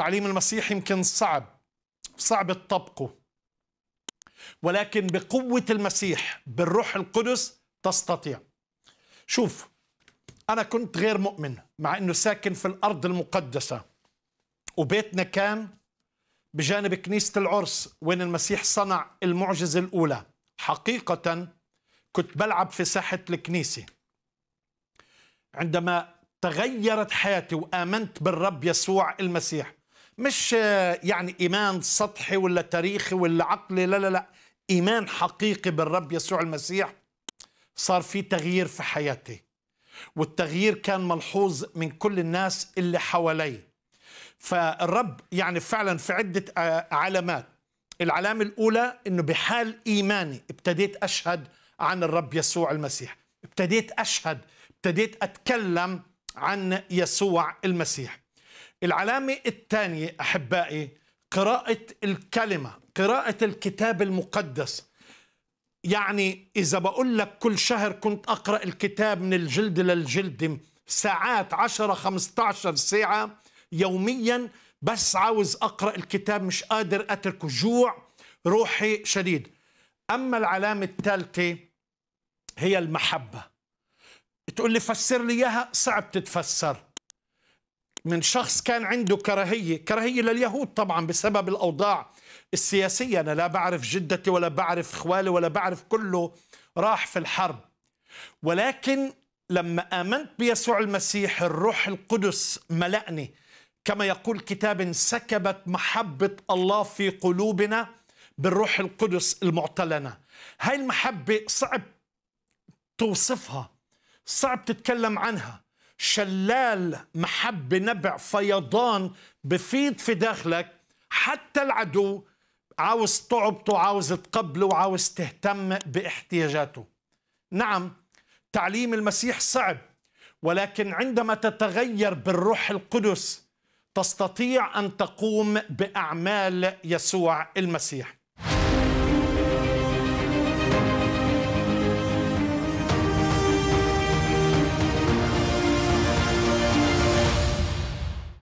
تعليم المسيح يمكن صعب صعب تطبقه ولكن بقوة المسيح بالروح القدس تستطيع شوف أنا كنت غير مؤمن مع أنه ساكن في الأرض المقدسة وبيتنا كان بجانب كنيسة العرس وين المسيح صنع المعجزة الأولى حقيقة كنت بلعب في ساحة الكنيسة عندما تغيرت حياتي وآمنت بالرب يسوع المسيح مش يعني إيمان سطحي ولا تاريخي ولا عقلي لا لا لا إيمان حقيقي بالرب يسوع المسيح صار في تغيير في حياتي والتغيير كان ملحوظ من كل الناس اللي حوالي فالرب يعني فعلا في عدة آه، علامات العلامة الأولى أنه بحال إيماني ابتديت أشهد عن الرب يسوع المسيح ابتديت أشهد ابتديت أتكلم عن يسوع المسيح العلامة الثانية أحبائي قراءة الكلمة قراءة الكتاب المقدس يعني إذا بقول لك كل شهر كنت أقرأ الكتاب من الجلد للجلد ساعات 10 15 ساعة يوميا بس عاوز أقرأ الكتاب مش قادر أتركه جوع روحي شديد أما العلامة الثالثة هي المحبة تقول لي فسر لي إياها صعب تتفسر من شخص كان عنده كراهية كراهية لليهود طبعا بسبب الأوضاع السياسية أنا لا بعرف جدتي ولا بعرف إخوالي ولا بعرف كله راح في الحرب ولكن لما آمنت بيسوع المسيح الروح القدس ملأني كما يقول كتاب سكبت محبة الله في قلوبنا بالروح القدس المعطى لنا هاي المحبة صعب توصفها صعب تتكلم عنها شلال محبة نبع فيضان بفيض في داخلك حتى العدو عاوز تعبطه عاوز تقبله وعاوز تهتم باحتياجاته نعم تعليم المسيح صعب ولكن عندما تتغير بالروح القدس تستطيع ان تقوم باعمال يسوع المسيح